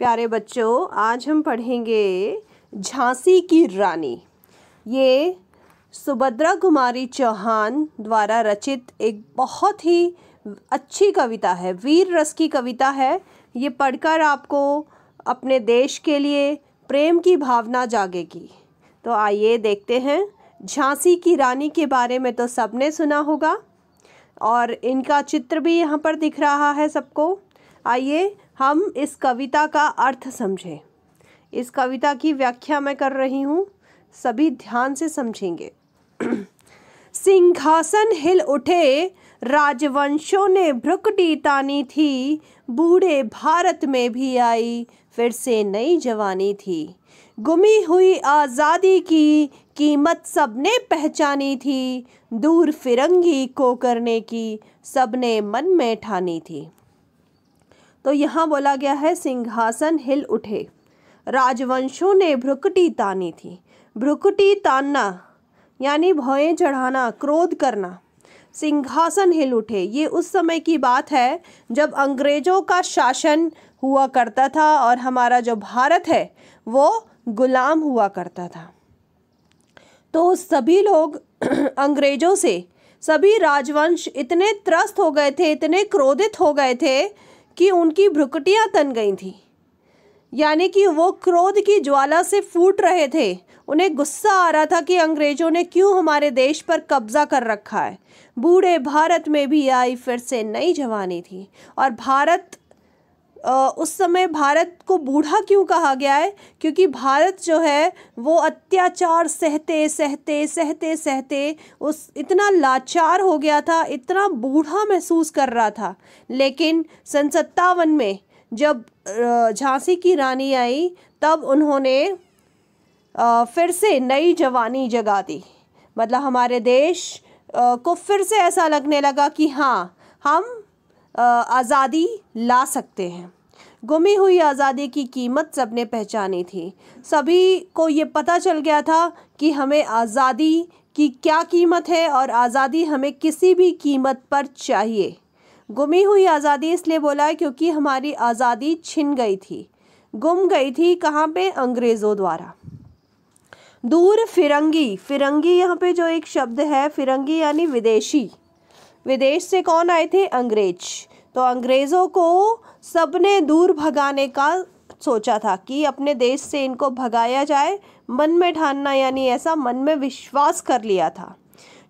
प्यारे बच्चों आज हम पढ़ेंगे झांसी की रानी ये सुभद्रा कुमारी चौहान द्वारा रचित एक बहुत ही अच्छी कविता है वीर रस की कविता है ये पढ़कर आपको अपने देश के लिए प्रेम की भावना जागेगी तो आइए देखते हैं झांसी की रानी के बारे में तो सबने सुना होगा और इनका चित्र भी यहाँ पर दिख रहा है सबको आइए हम इस कविता का अर्थ समझें इस कविता की व्याख्या मैं कर रही हूँ सभी ध्यान से समझेंगे सिंहासन हिल उठे राजवंशों ने भ्रुकटी तानी थी बूढ़े भारत में भी आई फिर से नई जवानी थी गुमी हुई आज़ादी की कीमत सबने पहचानी थी दूर फिरंगी को करने की सबने मन में ठानी थी तो यहाँ बोला गया है सिंहासन हिल उठे राजवंशों ने भ्रुकटी तानी थी भ्रुकटी तानना यानी भौएं चढ़ाना क्रोध करना सिंहासन हिल उठे ये उस समय की बात है जब अंग्रेज़ों का शासन हुआ करता था और हमारा जो भारत है वो गुलाम हुआ करता था तो सभी लोग अंग्रेज़ों से सभी राजवंश इतने त्रस्त हो गए थे इतने क्रोधित हो गए थे कि उनकी भ्रुकटियाँ तन गई थीं यानी कि वो क्रोध की ज्वाला से फूट रहे थे उन्हें गुस्सा आ रहा था कि अंग्रेज़ों ने क्यों हमारे देश पर कब्ज़ा कर रखा है बूढ़े भारत में भी आई फिर से नई जवानी थी और भारत उस समय भारत को बूढ़ा क्यों कहा गया है क्योंकि भारत जो है वो अत्याचार सहते सहते सहते सहते उस इतना लाचार हो गया था इतना बूढ़ा महसूस कर रहा था लेकिन सन सत्तावन में जब झांसी की रानी आई तब उन्होंने फिर से नई जवानी जगा दी मतलब हमारे देश को फिर से ऐसा लगने लगा कि हाँ हम आज़ादी ला सकते हैं गुमी हुई आज़ादी की कीमत सबने पहचानी थी सभी को ये पता चल गया था कि हमें आज़ादी की क्या कीमत है और आज़ादी हमें किसी भी कीमत पर चाहिए गुमी हुई आज़ादी इसलिए बोला है क्योंकि हमारी आज़ादी छिन गई थी गुम गई थी कहाँ पे अंग्रेज़ों द्वारा दूर फिरंगी फिरंगी यहाँ पे जो एक शब्द है फिरंगी यानी विदेशी विदेश से कौन आए थे अंग्रेज तो अंग्रेज़ों को सबने दूर भगाने का सोचा था कि अपने देश से इनको भगाया जाए मन में ठानना यानी ऐसा मन में विश्वास कर लिया था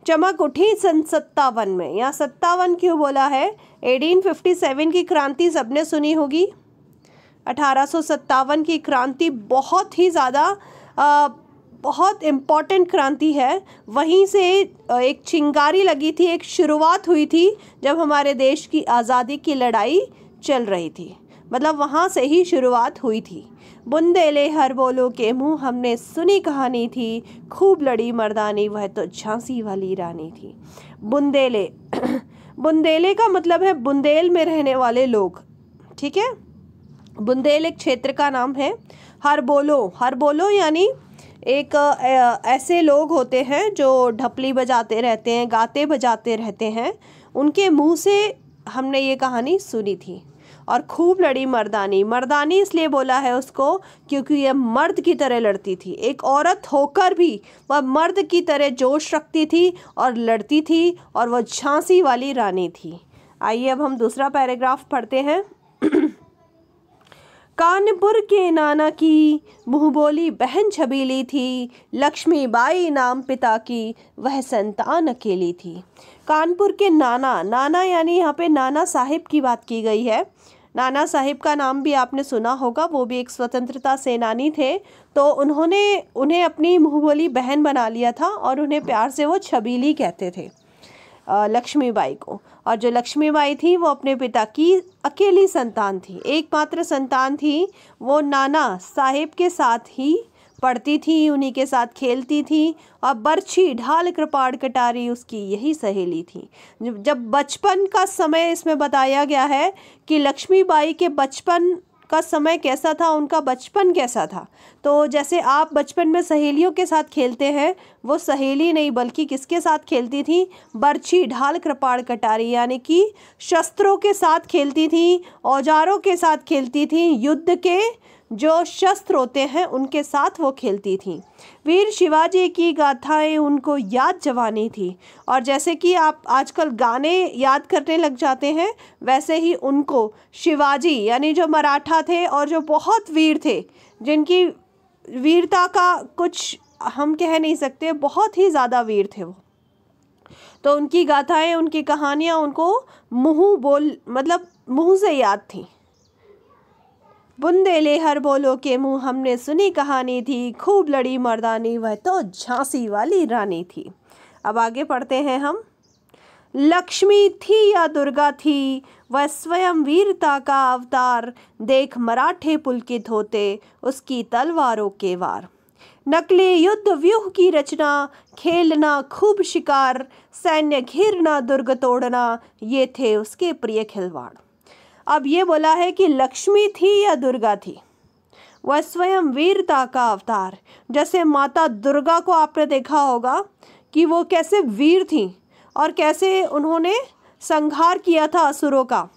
चमक उठी सन सत्तावन में यहाँ सत्तावन क्यों बोला है 1857 की क्रांति सबने सुनी होगी अठारह की क्रांति बहुत ही ज़्यादा बहुत इम्पॉर्टेंट क्रांति है वहीं से एक चिंगारी लगी थी एक शुरुआत हुई थी जब हमारे देश की आज़ादी की लड़ाई चल रही थी मतलब वहाँ से ही शुरुआत हुई थी बुंदेले हर बोलो के मुंह हमने सुनी कहानी थी खूब लड़ी मर्दानी वह तो झांसी वाली रानी थी बुंदेले बुंदेले का मतलब है बुंदेल में रहने वाले लोग ठीक है बुंदेल एक क्षेत्र का नाम है हर बोलो हर बोलो यानी एक ऐसे लोग होते हैं जो ढपली बजाते रहते हैं गाते बजाते रहते हैं उनके मुंह से हमने ये कहानी सुनी थी और खूब लड़ी मर्दानी मर्दानी इसलिए बोला है उसको क्योंकि यह मर्द की तरह लड़ती थी एक औरत होकर भी वह मर्द की तरह जोश रखती थी और लड़ती थी और वह झांसी वाली रानी थी आइए अब हम दूसरा पैराग्राफ पढ़ते हैं कानपुर के नाना की मुँह बोली बहन छबीली थी लक्ष्मीबाई नाम पिता की वह संतान अकेली थी कानपुर के नाना नाना यानी यहाँ पे नाना साहिब की बात की गई है नाना साहिब का नाम भी आपने सुना होगा वो भी एक स्वतंत्रता सेनानी थे तो उन्होंने उन्हें अपनी मुँहबोली बहन बना लिया था और उन्हें प्यार से वो छबीली कहते थे लक्ष्मीबाई को और जो लक्ष्मीबाई थी वो अपने पिता की अकेली संतान थी एकमात्र संतान थी वो नाना साहिब के साथ ही पढ़ती थी उन्हीं के साथ खेलती थी और बर्छी ढाल कृपाड़ कटारी उसकी यही सहेली थी जब बचपन का समय इसमें बताया गया है कि लक्ष्मीबाई के बचपन का समय कैसा था उनका बचपन कैसा था तो जैसे आप बचपन में सहेलियों के साथ खेलते हैं वो सहेली नहीं बल्कि किसके साथ खेलती थी बर्छी ढाल कृपाड़ कटारी यानी कि शस्त्रों के साथ खेलती थी औजारों के साथ खेलती थी युद्ध के जो शस्त्र होते हैं उनके साथ वो खेलती थी वीर शिवाजी की गाथाएं उनको याद जवानी थी और जैसे कि आप आजकल गाने याद करने लग जाते हैं वैसे ही उनको शिवाजी यानी जो मराठा थे और जो बहुत वीर थे जिनकी वीरता का कुछ हम कह नहीं सकते बहुत ही ज़्यादा वीर थे वो तो उनकी गाथाएं उनकी कहानियाँ उनको मुँह बोल मतलब मुँह से याद थीं बुंदेले हर बोलो के मुंह हमने सुनी कहानी थी खूब लड़ी मर्दानी वह तो झांसी वाली रानी थी अब आगे पढ़ते हैं हम लक्ष्मी थी या दुर्गा थी वह स्वयं वीरता का अवतार देख मराठे पुलकित होते उसकी तलवारों के वार नकली युद्ध व्यूह की रचना खेलना खूब शिकार सैन्य घिरना दुर्ग तोड़ना ये थे उसके प्रिय खिलवाड़ अब ये बोला है कि लक्ष्मी थी या दुर्गा थी वह स्वयं वीरता का अवतार जैसे माता दुर्गा को आपने देखा होगा कि वो कैसे वीर थी और कैसे उन्होंने संहार किया था असुरों का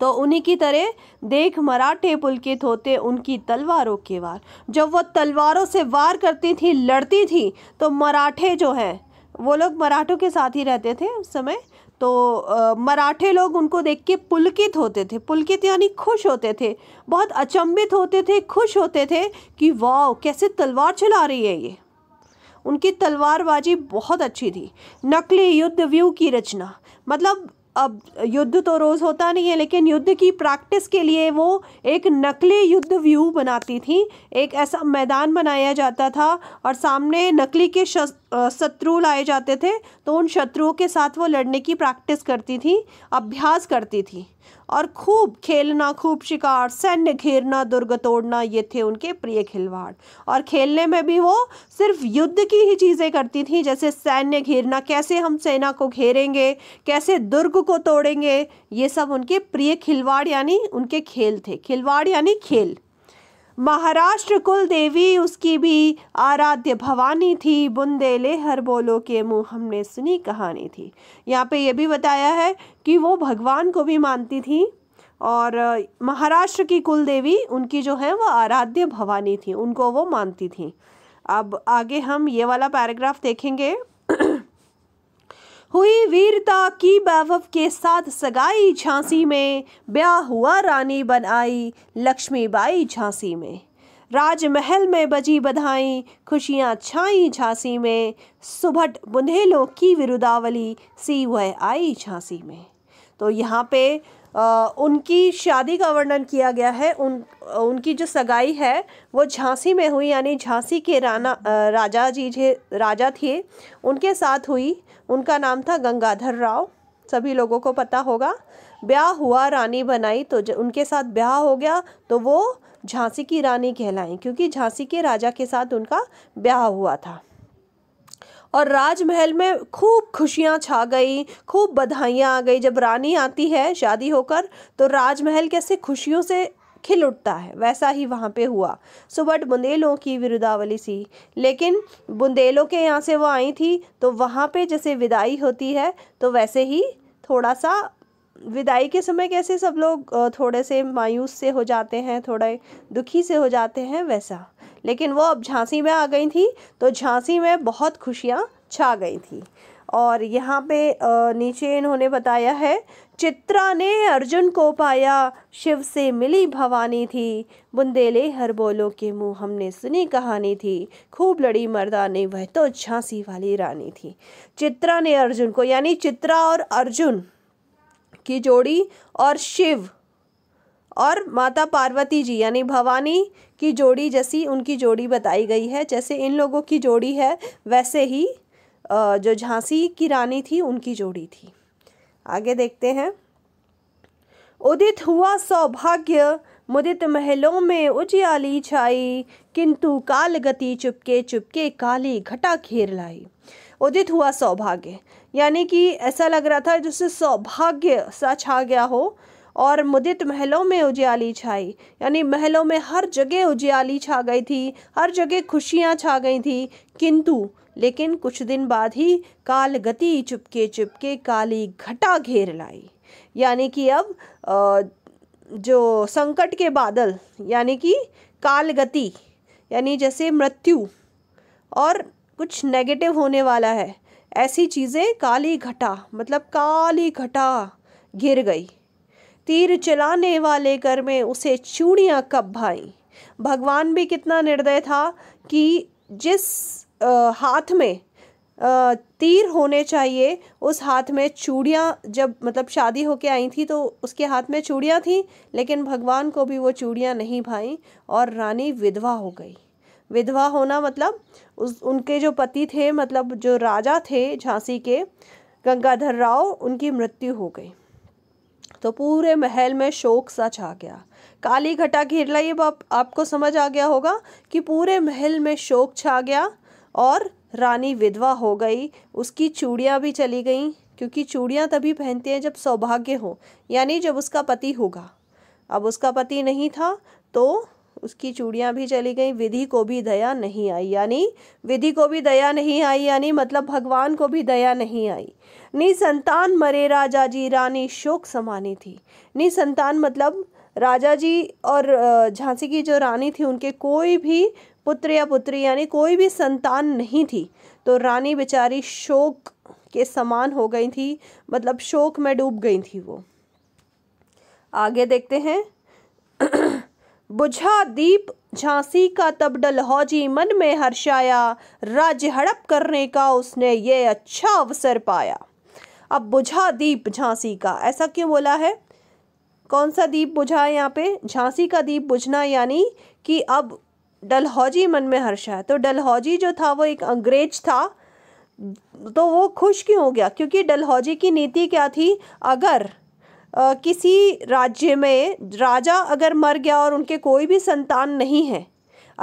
तो उन्हीं की तरह देख मराठे पुलकित होते उनकी तलवारों के वार जब वो तलवारों से वार करती थी लड़ती थी तो मराठे जो हैं वो लोग मराठों के साथ ही रहते थे उस समय तो मराठे लोग उनको देख के पुलकित होते थे पुलकित यानी खुश होते थे बहुत अचंभित होते थे खुश होते थे कि वाह कैसे तलवार चला रही है ये उनकी तलवारबाजी बहुत अच्छी थी नकली युद्ध व्यू की रचना मतलब अब युद्ध तो रोज़ होता नहीं है लेकिन युद्ध की प्रैक्टिस के लिए वो एक नकली युद्ध व्यू बनाती थी एक ऐसा मैदान बनाया जाता था और सामने नकली के शत्रु लाए जाते थे तो उन शत्रुओं के साथ वो लड़ने की प्रैक्टिस करती थी अभ्यास करती थी और खूब खेलना खूब शिकार सैन्य घेरना दुर्ग तोड़ना ये थे उनके प्रिय खिलवाड़ और खेलने में भी वो सिर्फ युद्ध की ही चीज़ें करती थी जैसे सैन्य घेरना कैसे हम सेना को घेरेंगे कैसे दुर्ग को तोड़ेंगे ये सब उनके प्रिय खिलवाड़ यानी उनके खेल थे खिलवाड़ यानी खेल महाराष्ट्र कुल देवी उसकी भी आराध्य भवानी थी बुंदेले हर बोलो के मुँह हमने सुनी कहानी थी यहाँ पे ये भी बताया है कि वो भगवान को भी मानती थी और महाराष्ट्र की कुल देवी उनकी जो है वो आराध्य भवानी थी उनको वो मानती थी अब आगे हम ये वाला पैराग्राफ देखेंगे हुई वीरता की वैभव के साथ सगाई झांसी में ब्याह हुआ रानी बन आई लक्ष्मीबाई झांसी में राजमहल में बजी बधाई खुशियाँ छाई झांसी में सुभट बुंदेलों की विरुदावली सी वह आई झांसी में तो यहाँ पे आ, उनकी शादी का वर्णन किया गया है उन उनकी जो सगाई है वो झांसी में हुई यानी झांसी के राना राजा जी जे राजा थे उनके साथ हुई उनका नाम था गंगाधर राव सभी लोगों को पता होगा ब्याह हुआ रानी बनाई तो उनके साथ ब्याह हो गया तो वो झांसी की रानी कहलाएं क्योंकि झांसी के राजा के साथ उनका ब्याह हुआ था और राजमहल में खूब खुशियाँ छा गई खूब बधाइयाँ आ गई जब रानी आती है शादी होकर तो राजमहल कैसे खुशियों से खिल उठता है वैसा ही वहाँ पे हुआ सो बुंदेलों की विरुदावली सी लेकिन बुंदेलों के यहाँ से वो आई थी तो वहाँ पे जैसे विदाई होती है तो वैसे ही थोड़ा सा विदाई के समय कैसे सब लोग थोड़े से मायूस से हो जाते हैं थोड़े दुखी से हो जाते हैं वैसा लेकिन वो अब झांसी में आ गई थी तो झांसी में बहुत खुशियाँ छा गई थी और यहाँ पे नीचे इन्होंने बताया है चित्रा ने अर्जुन को पाया शिव से मिली भवानी थी बुंदेले हर बोलो के मुंह हमने सुनी कहानी थी खूब लड़ी मर्दाने वह तो झांसी वाली रानी थी चित्रा ने अर्जुन को यानी चित्रा और अर्जुन की जोड़ी और शिव और माता पार्वती जी यानी भवानी की जोड़ी जैसी उनकी जोड़ी बताई गई है जैसे इन लोगों की जोड़ी है वैसे ही जो झांसी की रानी थी उनकी जोड़ी थी आगे देखते हैं उदित हुआ सौभाग्य मुदित महलों में उजियाली छाई किंतु काल गति चुपके चुपके काली घटा घेर लाई उदित हुआ सौभाग्य यानी कि ऐसा लग रहा था जिससे सौभाग्य सा छा गया हो और मुदित महलों में उजियाली छाई यानी महलों में हर जगह उजियाली छा गई थी हर जगह खुशियाँ छा गई थी किंतु लेकिन कुछ दिन बाद ही काल गति चुपके चुपके काली घटा घेर लाई यानी कि अब जो संकट के बादल यानी कि काल गति यानी जैसे मृत्यु और कुछ नेगेटिव होने वाला है ऐसी चीज़ें काली घटा मतलब काली घटा गिर गई तीर चलाने वाले कर में उसे चूड़ियाँ कब भाई भगवान भी कितना निर्दय था कि जिस आ, हाथ में आ, तीर होने चाहिए उस हाथ में चूड़ियाँ जब मतलब शादी होके आई थी तो उसके हाथ में चूड़ियाँ थीं लेकिन भगवान को भी वो चूड़ियाँ नहीं भाई और रानी विधवा हो गई विधवा होना मतलब उस उनके जो पति थे मतलब जो राजा थे झांसी के गंगाधर राव उनकी मृत्यु हो गई तो पूरे महल में शोक सा छा गया काली घटा घेर लाइए अब आप, आपको समझ आ गया होगा कि पूरे महल में शोक छा गया और रानी विधवा हो गई उसकी चूड़ियाँ भी चली गईं क्योंकि चूड़ियाँ तभी पहनती हैं जब सौभाग्य हो यानी जब उसका पति होगा अब उसका पति नहीं था तो उसकी चूड़ियाँ भी चली गई विधि को भी दया नहीं आई यानी विधि को भी दया नहीं आई यानी मतलब भगवान को भी दया नहीं आई नी संतान मरे राजा जी रानी शोक समानी थी नी संतान मतलब राजा जी और झांसी की जो रानी थी उनके कोई भी पुत्र या पुत्री यानी कोई भी संतान नहीं थी तो रानी बेचारी शोक के समान हो गई थी मतलब शोक में डूब गई थी वो आगे देखते हैं बुझा दीप झांसी का तब डलहौजी मन में हर्षाया राज्य हड़प करने का उसने ये अच्छा अवसर पाया अब बुझा दीप झांसी का ऐसा क्यों बोला है कौन सा दीप बुझा है यहाँ पे झांसी का दीप बुझना यानी कि अब डलहौजी मन में हर्ष है तो डलहौजी जो था वो एक अंग्रेज था तो वो खुश क्यों हो गया क्योंकि डलहौजी की नीति क्या थी अगर आ, किसी राज्य में राजा अगर मर गया और उनके कोई भी संतान नहीं है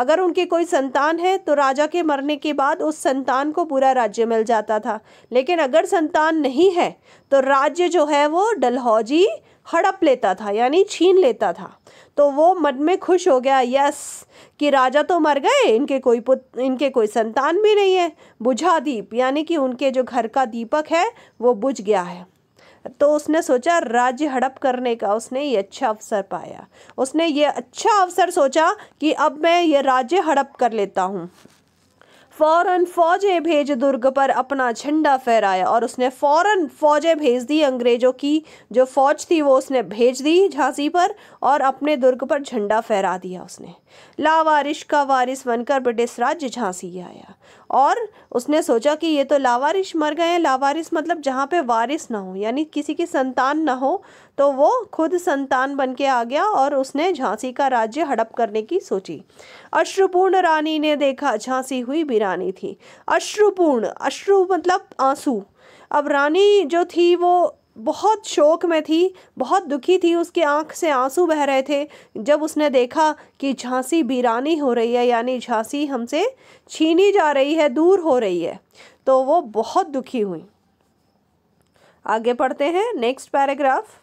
अगर उनके कोई संतान है तो राजा के मरने के बाद उस संतान को पूरा राज्य मिल जाता था लेकिन अगर संतान नहीं है तो राज्य जो है वो डलहौजी हड़प लेता था यानी छीन लेता था तो वो मन में खुश हो गया यस कि राजा तो मर गए इनके कोई पुत इनके कोई संतान भी नहीं है बुझा दीप यानी कि उनके जो घर का दीपक है वो बुझ गया है तो उसने सोचा राज्य हड़प करने का उसने ये अच्छा अवसर पाया उसने ये अच्छा अवसर सोचा कि अब मैं ये राज्य हड़प कर लेता हूँ फौरन फौजें भेज दुर्ग पर अपना झंडा फहराया और उसने फौरन फौजें भेज दी अंग्रेजों की जो फौज थी वो उसने भेज दी झांसी पर और अपने दुर्ग पर झंडा फहरा दिया उसने लावारिश का वारिस बनकर ब्रिटिश राज्य झांसी आया और उसने सोचा कि ये तो लावारिश मर गए लावारिस मतलब जहाँ पे वारिस ना हो यानी किसी की संतान ना हो तो वो खुद संतान बन के आ गया और उसने झांसी का राज्य हड़प करने की सोची अश्रुपूर्ण रानी ने देखा झांसी हुई बिरानी थी अश्रुपूर्ण अश्रु मतलब आंसू अब रानी जो थी वो बहुत शोक में थी बहुत दुखी थी उसके आंख से आंसू बह रहे थे जब उसने देखा कि झांसी बीरानी हो रही है यानी झांसी हमसे छीनी जा रही है दूर हो रही है तो वो बहुत दुखी हुई आगे पढ़ते हैं नेक्स्ट पैराग्राफ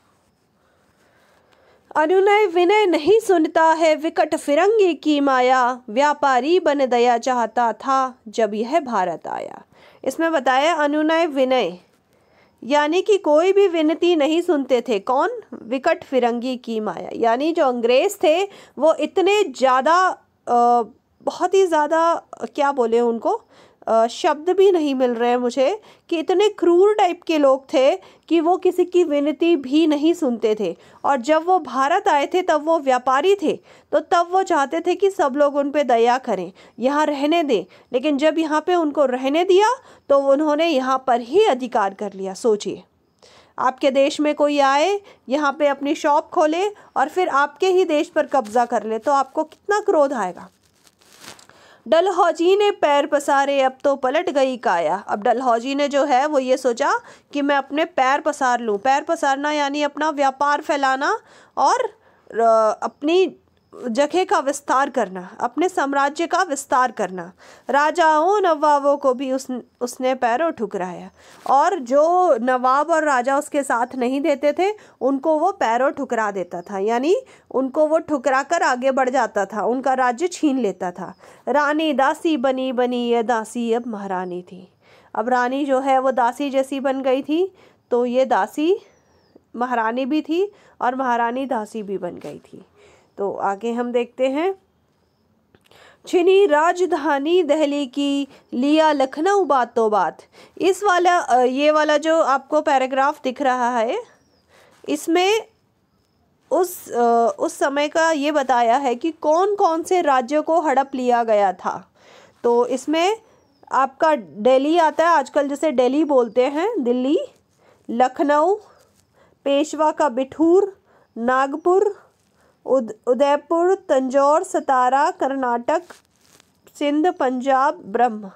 अनुनय विनय नहीं सुनता है विकट फिरंगी की माया व्यापारी बन दया चाहता था जब यह भारत आया इसमें बताया अनुनय विनय यानी कि कोई भी विनती नहीं सुनते थे कौन विकट फिरंगी की माया यानी जो अंग्रेज़ थे वो इतने ज़्यादा बहुत ही ज़्यादा क्या बोले उनको शब्द भी नहीं मिल रहे हैं मुझे कि इतने क्रूर टाइप के लोग थे कि वो किसी की विनती भी नहीं सुनते थे और जब वो भारत आए थे तब वो व्यापारी थे तो तब वो चाहते थे कि सब लोग उन पर दया करें यहाँ रहने दें लेकिन जब यहाँ पे उनको रहने दिया तो उन्होंने यहाँ पर ही अधिकार कर लिया सोचिए आपके देश में कोई आए यहाँ पे अपनी शॉप खोले और फिर आपके ही देश पर कब्ज़ा कर ले तो आपको कितना क्रोध आएगा डलहौजी ने पैर पसारे अब तो पलट गई काया अब डलहौजी ने जो है वो ये सोचा कि मैं अपने पैर पसार लूँ पैर पसारना यानी अपना व्यापार फैलाना और अपनी जगह का विस्तार करना अपने साम्राज्य का विस्तार करना राजाओं नवाबों को भी उस उसने पैरों ठुकराया और जो नवाब और राजा उसके साथ नहीं देते थे उनको वो पैरों ठुकरा देता था यानी उनको वो ठुकरा कर आगे बढ़ जाता था उनका राज्य छीन लेता था रानी दासी बनी बनी ये दासी अब महारानी थी अब रानी जो है वो दासी जैसी बन गई थी तो ये दासी महारानी भी थी और महारानी दासी भी बन गई थी तो आगे हम देखते हैं छिनी राजधानी दिल्ली की लिया लखनऊ बात तो बात इस वाला ये वाला जो आपको पैराग्राफ दिख रहा है इसमें उस उस समय का ये बताया है कि कौन कौन से राज्यों को हड़प लिया गया था तो इसमें आपका दिल्ली आता है आजकल जैसे दिल्ली बोलते हैं दिल्ली लखनऊ पेशवा का बिठूर नागपुर उद उदयपुर तंजौर सतारा कर्नाटक सिंध पंजाब ब्रह्म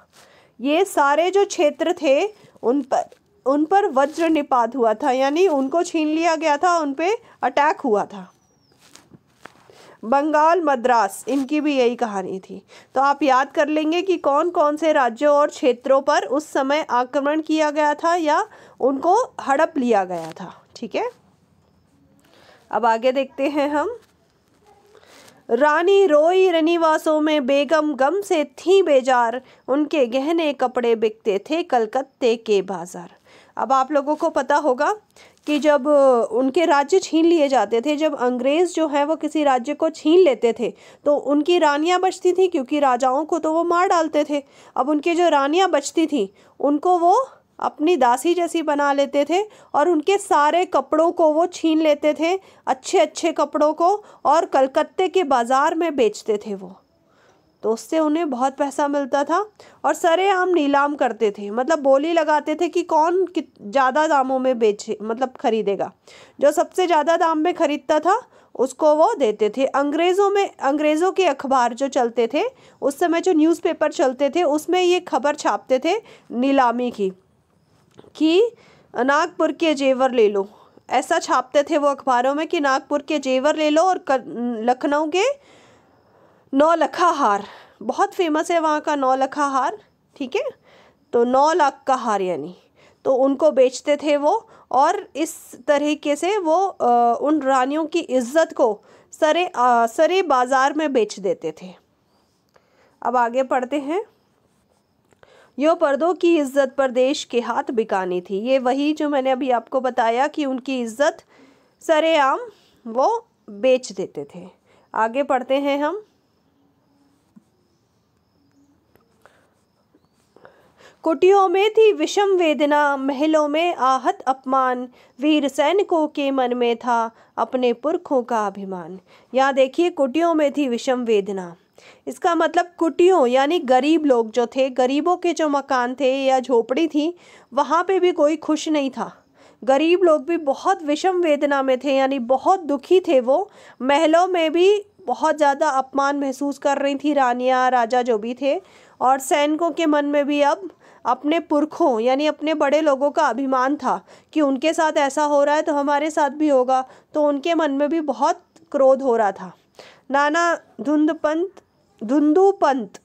ये सारे जो क्षेत्र थे उन पर उन पर वज्र निपात हुआ था यानी उनको छीन लिया गया था उन पर अटैक हुआ था बंगाल मद्रास इनकी भी यही कहानी थी तो आप याद कर लेंगे कि कौन कौन से राज्यों और क्षेत्रों पर उस समय आक्रमण किया गया था या उनको हड़प लिया गया था ठीक है अब आगे देखते हैं हम रानी रोई रनिवासों में बेगम गम से थी बेजार उनके गहने कपड़े बिकते थे कलकत्ते के बाज़ार अब आप लोगों को पता होगा कि जब उनके राज्य छीन लिए जाते थे जब अंग्रेज़ जो है वो किसी राज्य को छीन लेते थे तो उनकी रानियाँ बचती थी क्योंकि राजाओं को तो वो मार डालते थे अब उनके जो रानियाँ बचती थी उनको वो अपनी दासी जैसी बना लेते थे और उनके सारे कपड़ों को वो छीन लेते थे अच्छे अच्छे कपड़ों को और कलकत्ते के बाज़ार में बेचते थे वो तो उससे उन्हें बहुत पैसा मिलता था और सरेआम नीलाम करते थे मतलब बोली लगाते थे कि कौन ज़्यादा दामों में बेचे मतलब ख़रीदेगा जो सबसे ज़्यादा दाम में ख़रीदता था उसको वो देते थे अंग्रेज़ों में अंग्रेज़ों के अखबार जो चलते थे उस समय जो न्यूज़पेपर चलते थे उसमें ये खबर छापते थे नीलामी की कि नागपुर के जेवर ले लो ऐसा छापते थे वो अखबारों में कि नागपुर के जेवर ले लो और लखनऊ के नौलखा हार बहुत फेमस है वहाँ का नौलखा हार ठीक है तो नौ लाख का हार यानी तो उनको बेचते थे वो और इस तरीके से वो आ, उन रानियों की इज्जत को सरे आ, सरे बाज़ार में बेच देते थे अब आगे पढ़ते हैं यो पर्दों की इज्जत पर देश के हाथ बिकानी थी ये वही जो मैंने अभी आपको बताया कि उनकी इज्जत सरेआम वो बेच देते थे आगे पढ़ते हैं हम कुटियों में थी विषम वेदना महलों में आहत अपमान वीर सैनिकों के मन में था अपने पुरखों का अभिमान यहाँ देखिए कुटियों में थी विषम वेदना इसका मतलब कुटियों यानी गरीब लोग जो थे गरीबों के जो मकान थे या झोपड़ी थी वहाँ पे भी कोई खुश नहीं था गरीब लोग भी बहुत विषम वेदना में थे यानी बहुत दुखी थे वो महलों में भी बहुत ज़्यादा अपमान महसूस कर रही थी रानियाँ राजा जो भी थे और सैनिकों के मन में भी अब अपने पुरखों यानी अपने बड़े लोगों का अभिमान था कि उनके साथ ऐसा हो रहा है तो हमारे साथ भी होगा तो उनके मन में भी बहुत क्रोध हो रहा था नाना धुंधपंत धुंधू पंत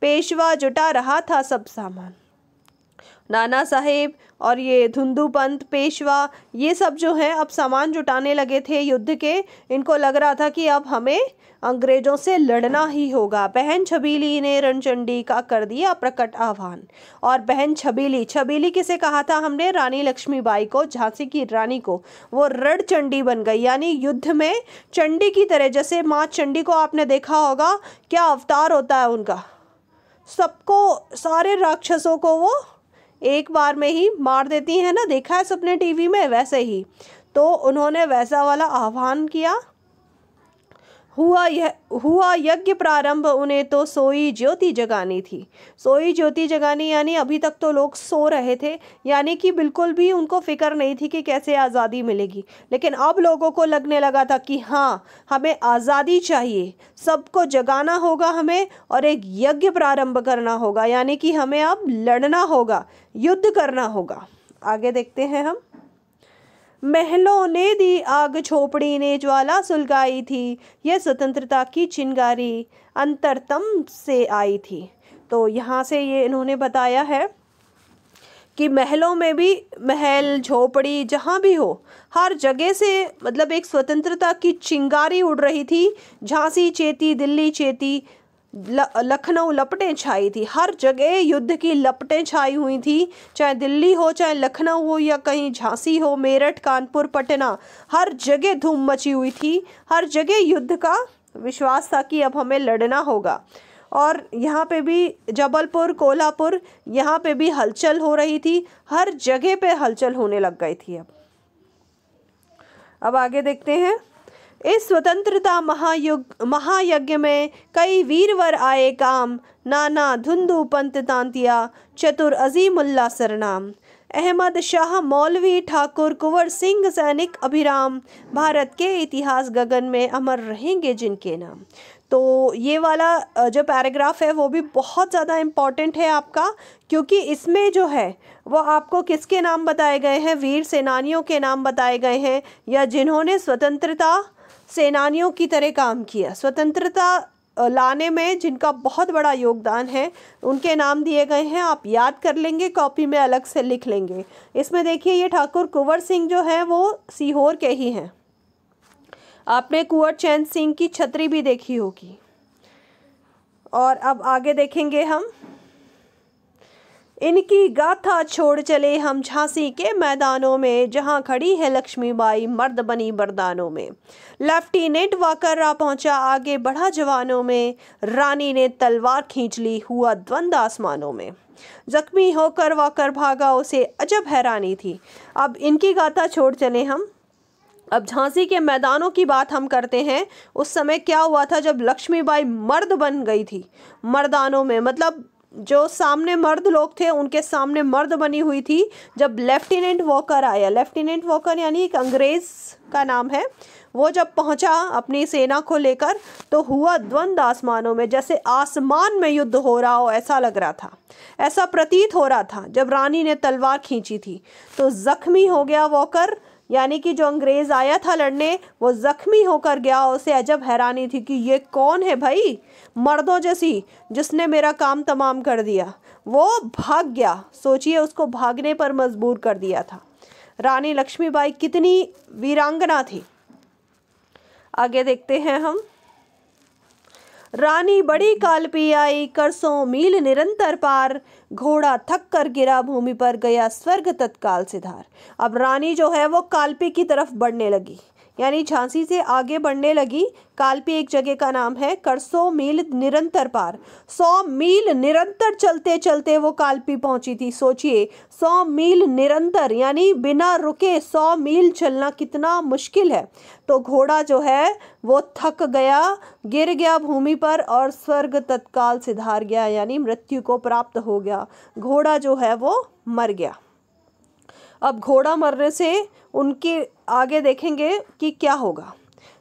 पेशवा जुटा रहा था सब सामान नाना साहेब और ये धुंधू पंत पेशवा ये सब जो है अब सामान जुटाने लगे थे युद्ध के इनको लग रहा था कि अब हमें अंग्रेजों से लड़ना ही होगा बहन छबीली ने रणचंडी का कर दिया प्रकट आह्वान और बहन छबीली छबीली किसे कहा था हमने रानी लक्ष्मीबाई को झांसी की रानी को वो रणचंडी चंडी बन गई यानी युद्ध में चंडी की तरह जैसे माँ चंडी को आपने देखा होगा क्या अवतार होता है उनका सबको सारे राक्षसों को वो एक बार में ही मार देती है ना देखा है सपने टीवी में वैसे ही तो उन्होंने वैसा वाला आह्वान किया हुआ यह हुआ यज्ञ प्रारंभ उन्हें तो सोई ज्योति जगानी थी सोई ज्योति जगानी यानी अभी तक तो लोग सो रहे थे यानी कि बिल्कुल भी उनको फिक्र नहीं थी कि कैसे आज़ादी मिलेगी लेकिन अब लोगों को लगने लगा था कि हाँ हमें आज़ादी चाहिए सबको जगाना होगा हमें और एक यज्ञ प्रारंभ करना होगा यानी कि हमें अब लड़ना होगा युद्ध करना होगा आगे देखते हैं हम महलों ने दी आग झोपड़ी ने ज्वाला सुलगाई थी यह स्वतंत्रता की चिंगारी अंतरतम से आई थी तो यहाँ से ये इन्होंने बताया है कि महलों में भी महल झोपड़ी जहाँ भी हो हर जगह से मतलब एक स्वतंत्रता की चिंगारी उड़ रही थी झांसी चेती दिल्ली चेती लखनऊ लपटें छाई थी हर जगह युद्ध की लपटें छाई हुई थी चाहे दिल्ली हो चाहे लखनऊ हो या कहीं झांसी हो मेरठ कानपुर पटना हर जगह धूम मची हुई थी हर जगह युद्ध का विश्वास था कि अब हमें लड़ना होगा और यहाँ पे भी जबलपुर कोल्हापुर यहाँ पे भी हलचल हो रही थी हर जगह पे हलचल होने लग गई थी अब अब आगे देखते हैं इस स्वतंत्रता महायुग महायज्ञ में कई वीरवर आए काम नाना धुंधु पंत तांतिया चतुर अजीमुल्ला सरनाम अहमद शाह मौलवी ठाकुर कुंवर सिंह सैनिक अभिराम भारत के इतिहास गगन में अमर रहेंगे जिनके नाम तो ये वाला जो पैराग्राफ है वो भी बहुत ज़्यादा इम्पॉर्टेंट है आपका क्योंकि इसमें जो है वो आपको किसके नाम बताए गए हैं वीर सेनानियों के नाम बताए गए हैं या जिन्होंने स्वतंत्रता सेनानियों की तरह काम किया स्वतंत्रता लाने में जिनका बहुत बड़ा योगदान है उनके नाम दिए गए हैं आप याद कर लेंगे कॉपी में अलग से लिख लेंगे इसमें देखिए ये ठाकुर कुंवर सिंह जो है वो सीहोर के ही हैं आपने कुंवर चैन सिंह की छतरी भी देखी होगी और अब आगे देखेंगे हम इनकी गाथा छोड़ चले हम झांसी के मैदानों में जहां खड़ी है लक्ष्मीबाई मर्द बनी बरदानों में लेफ्टिनेंट वाकर्रा पहुंचा आगे बढ़ा जवानों में रानी ने तलवार खींच ली हुआ द्वंद आसमानों में जख्मी होकर वाकर भागा उसे अजब हैरानी थी अब इनकी गाथा छोड़ चले हम अब झांसी के मैदानों की बात हम करते हैं उस समय क्या हुआ था जब लक्ष्मीबाई मर्द बन गई थी मर्दानों में मतलब जो सामने मर्द लोग थे उनके सामने मर्द बनी हुई थी जब लेफ्टिनेंट वॉकर आया लेफ्टिनेंट वॉकर यानी एक अंग्रेज़ का नाम है वो जब पहुंचा अपनी सेना को लेकर तो हुआ द्वंद्व आसमानों में जैसे आसमान में युद्ध हो रहा हो ऐसा लग रहा था ऐसा प्रतीत हो रहा था जब रानी ने तलवार खींची थी तो जख्मी हो गया वॉकर यानी कि जो अंग्रेज़ आया था लड़ने वो ज़ख्मी होकर गया उसे अजब हैरानी थी कि ये कौन है भाई मर्दों जैसी जिसने मेरा काम तमाम कर दिया वो भाग गया सोचिए उसको भागने पर मजबूर कर दिया था रानी लक्ष्मीबाई कितनी वीरांगना थी आगे देखते हैं हम रानी बड़ी काल पी आई करसों मील निरंतर पार घोड़ा थक कर गिरा भूमि पर गया स्वर्ग तत्काल सिधार अब रानी जो है वो कालपी की तरफ बढ़ने लगी यानी झांसी से आगे बढ़ने लगी कालपी एक जगह का नाम है कर सौ मील निरंतर पार सौ मील निरंतर चलते चलते वो कालपी पहुंची थी सोचिए सौ मील निरंतर यानी बिना रुके सौ मील चलना कितना मुश्किल है तो घोड़ा जो है वो थक गया गिर गया भूमि पर और स्वर्ग तत्काल सिधार गया यानी मृत्यु को प्राप्त हो गया घोड़ा जो है वो मर गया अब घोड़ा मरने से उनके आगे देखेंगे कि क्या होगा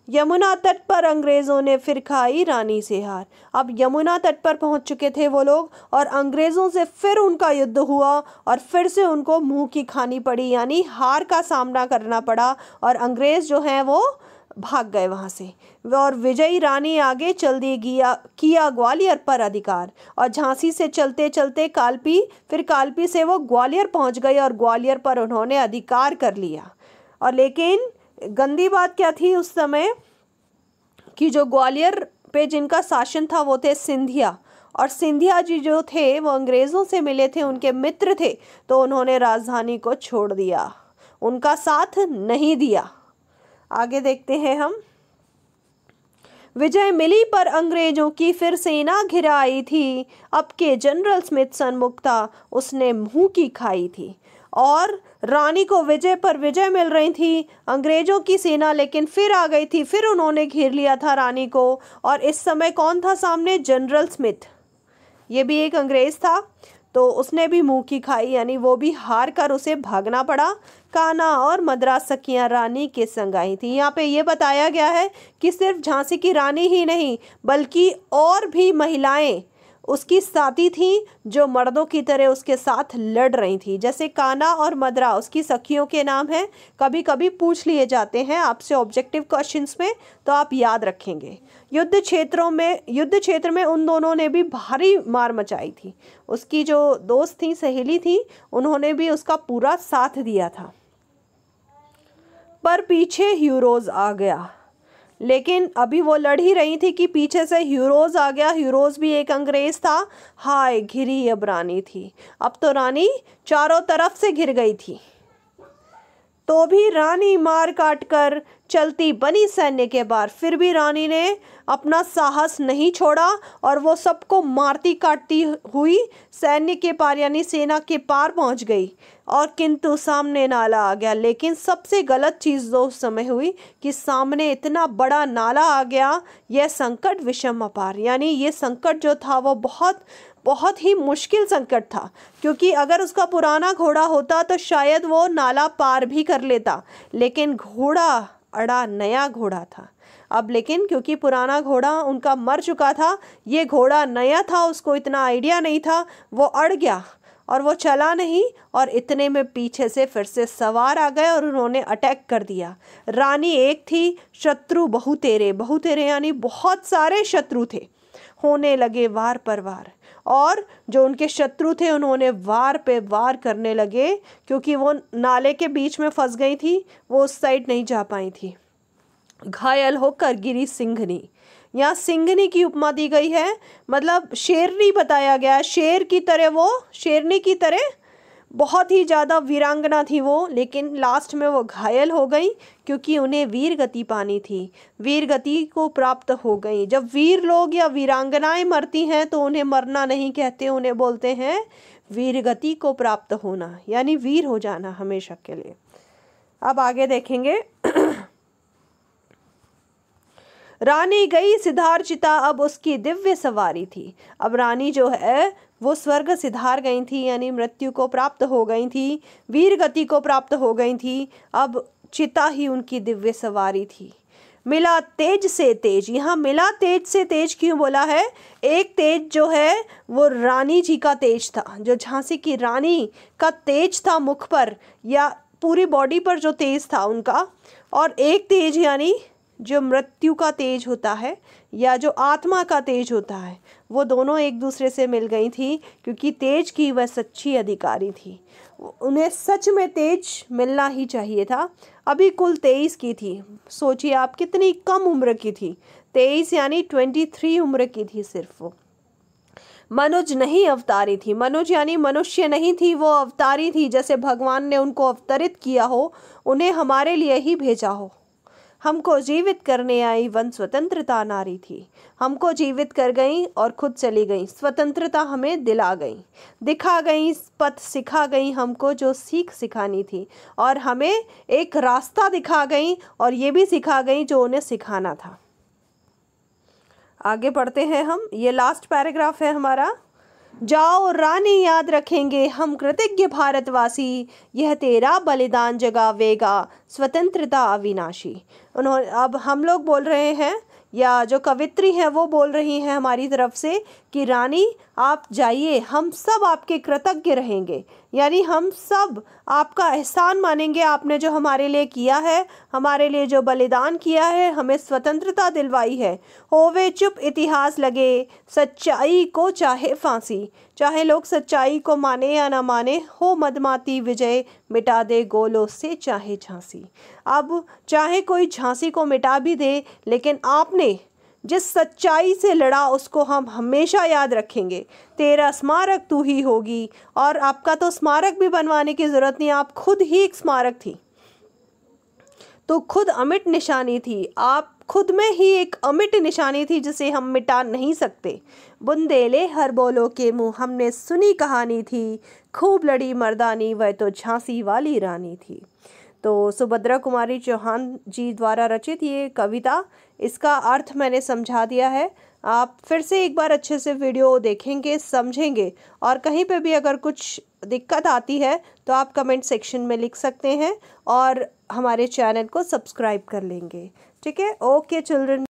यमुना तट पर अंग्रेज़ों ने फिर खाई रानी से हार अब यमुना तट पर पहुंच चुके थे वो लोग और अंग्रेज़ों से फिर उनका युद्ध हुआ और फिर से उनको मुंह की खानी पड़ी यानी हार का सामना करना पड़ा और अंग्रेज़ जो हैं वो भाग गए वहाँ से और विजयी रानी आगे चल दी गया किया ग्वालियर पर अधिकार और झांसी से चलते चलते कालपी फिर कालपी से वो ग्वालियर पहुँच गई और ग्वालियर पर उन्होंने अधिकार कर लिया और लेकिन गंदी बात क्या थी उस समय कि जो ग्वालियर पे जिनका शासन था वो थे सिंधिया और सिंधिया जी जो थे वो अंग्रेज़ों से मिले थे उनके मित्र थे तो उन्होंने राजधानी को छोड़ दिया उनका साथ नहीं दिया आगे देखते हैं हम विजय मिली पर अंग्रेजों की फिर सेना घिराई थी अब के जनरल स्मिथ सनमुक्ता उसने मुंह की खाई थी और रानी को विजय पर विजय मिल रही थी अंग्रेजों की सेना लेकिन फिर आ गई थी फिर उन्होंने घेर लिया था रानी को और इस समय कौन था सामने जनरल स्मिथ ये भी एक अंग्रेज़ था तो उसने भी मुंह की खाई यानी वो भी हार कर उसे भागना पड़ा काना और मद्रास सखियाँ रानी के संग आई थी यहाँ पे ये बताया गया है कि सिर्फ झांसी की रानी ही नहीं बल्कि और भी महिलाएं उसकी साथी थी जो मर्दों की तरह उसके साथ लड़ रही थी जैसे काना और मदरा उसकी सखियों के नाम हैं कभी कभी पूछ लिए जाते हैं आपसे ऑब्जेक्टिव क्वेश्चंस में तो आप याद रखेंगे युद्ध क्षेत्रों में युद्ध क्षेत्र में उन दोनों ने भी भारी मार मचाई थी उसकी जो दोस्त थी सहेली थी उन्होंने भी उसका पूरा साथ दिया था पर पीछे हीरोज़ आ गया लेकिन अभी वो लड़ ही रही थी कि पीछे से हीरोज़ आ गया हीरोज़ भी एक अंग्रेज़ था हाय घिरी अब रानी थी अब तो रानी चारों तरफ से घिर गई थी तो भी रानी मार काट कर चलती बनी सैन्य के बार फिर भी रानी ने अपना साहस नहीं छोड़ा और वो सबको मारती काटती हुई सैन्य के पार यानी सेना के पार पहुंच गई और किंतु सामने नाला आ गया लेकिन सबसे गलत चीज़ जो उस समय हुई कि सामने इतना बड़ा नाला आ गया यह संकट विषम अपार यानी ये संकट जो था वो बहुत बहुत ही मुश्किल संकट था क्योंकि अगर उसका पुराना घोड़ा होता तो शायद वो नाला पार भी कर लेता लेकिन घोड़ा अड़ा नया घोड़ा था अब लेकिन क्योंकि पुराना घोड़ा उनका मर चुका था ये घोड़ा नया था उसको इतना आइडिया नहीं था वो अड़ गया और वो चला नहीं और इतने में पीछे से फिर से सवार आ गए और उन्होंने अटैक कर दिया रानी एक थी शत्रु बहुतेरे बहुतेरे यानी बहुत सारे शत्रु थे होने लगे वार पर वार और जो उनके शत्रु थे उन्होंने वार पे वार करने लगे क्योंकि वो नाले के बीच में फंस गई थी वो उस साइड नहीं जा पाई थी घायल होकर गिरी सिंघनी यहाँ सिंघनी की उपमा दी गई है मतलब शेरनी बताया गया शेर की तरह वो शेरनी की तरह बहुत ही ज़्यादा वीरांगना थी वो लेकिन लास्ट में वो घायल हो गई क्योंकि उन्हें वीर गति पानी थी वीर गति को प्राप्त हो गई जब वीर लोग या वीरांगनाएं मरती हैं तो उन्हें मरना नहीं कहते उन्हें बोलते हैं वीर गति को प्राप्त होना यानी वीर हो जाना हमेशा के लिए अब आगे देखेंगे रानी गई सिधार चिता अब उसकी दिव्य सवारी थी अब रानी जो है वो स्वर्ग सिधार गई थी यानी मृत्यु को प्राप्त हो गई थी वीर गति को प्राप्त हो गई थी अब चिता ही उनकी दिव्य सवारी थी मिला तेज से तेज यहाँ मिला तेज से तेज क्यों बोला है एक तेज जो है वो रानी जी का तेज था जो झांसी की रानी का तेज था मुख पर या पूरी बॉडी पर जो तेज था उनका और एक तेज यानी जो मृत्यु का तेज होता है या जो आत्मा का तेज होता है वो दोनों एक दूसरे से मिल गई थी क्योंकि तेज की वह सच्ची अधिकारी थी उन्हें सच में तेज मिलना ही चाहिए था अभी कुल तेईस की थी सोचिए आप कितनी कम उम्र की थी तेईस यानी ट्वेंटी थ्री उम्र की थी सिर्फ वो मनोज नहीं अवतारी थी मनोज यानी मनुष्य नहीं थी वो अवतारी थी जैसे भगवान ने उनको अवतरित किया हो उन्हें हमारे लिए ही भेजा हो हमको जीवित करने आई वन स्वतंत्रता नारी थी हमको जीवित कर गई और खुद चली गई स्वतंत्रता हमें दिला गई दिखा गई पथ सिखा गई हमको जो सीख सिखानी थी और हमें एक रास्ता दिखा गई और ये भी सिखा गई जो उन्हें सिखाना था आगे पढ़ते हैं हम ये लास्ट पैराग्राफ है हमारा जाओ रानी याद रखेंगे हम कृतज्ञ भारतवासी यह तेरा बलिदान जगावेगा स्वतंत्रता अविनाशी उन्होंने अब हम लोग बोल रहे हैं या जो कवित्री हैं वो बोल रही हैं हमारी तरफ से कि रानी आप जाइए हम सब आपके कृतज्ञ रहेंगे यानी हम सब आपका एहसान मानेंगे आपने जो हमारे लिए किया है हमारे लिए जो बलिदान किया है हमें स्वतंत्रता दिलवाई है हो वे चुप इतिहास लगे सच्चाई को चाहे फांसी चाहे लोग सच्चाई को माने या ना माने हो मदमाती विजय मिटा दे गोलों से चाहे झांसी अब चाहे कोई झांसी को मिटा भी दे लेकिन आपने जिस सच्चाई से लड़ा उसको हम हमेशा याद रखेंगे तेरा स्मारक तू ही होगी और आपका तो स्मारक भी बनवाने की ज़रूरत नहीं आप खुद ही एक स्मारक थी तो खुद अमिट निशानी थी आप खुद में ही एक अमिट निशानी थी जिसे हम मिटा नहीं सकते बुंदेले हर बोलो के मुँह हमने सुनी कहानी थी खूब लड़ी मर्दानी वह तो झांसी वाली रानी थी तो सुभद्रा कुमारी चौहान जी द्वारा रचित ये कविता इसका अर्थ मैंने समझा दिया है आप फिर से एक बार अच्छे से वीडियो देखेंगे समझेंगे और कहीं पे भी अगर कुछ दिक्कत आती है तो आप कमेंट सेक्शन में लिख सकते हैं और हमारे चैनल को सब्सक्राइब कर लेंगे ठीक है ओके चिल्ड्रन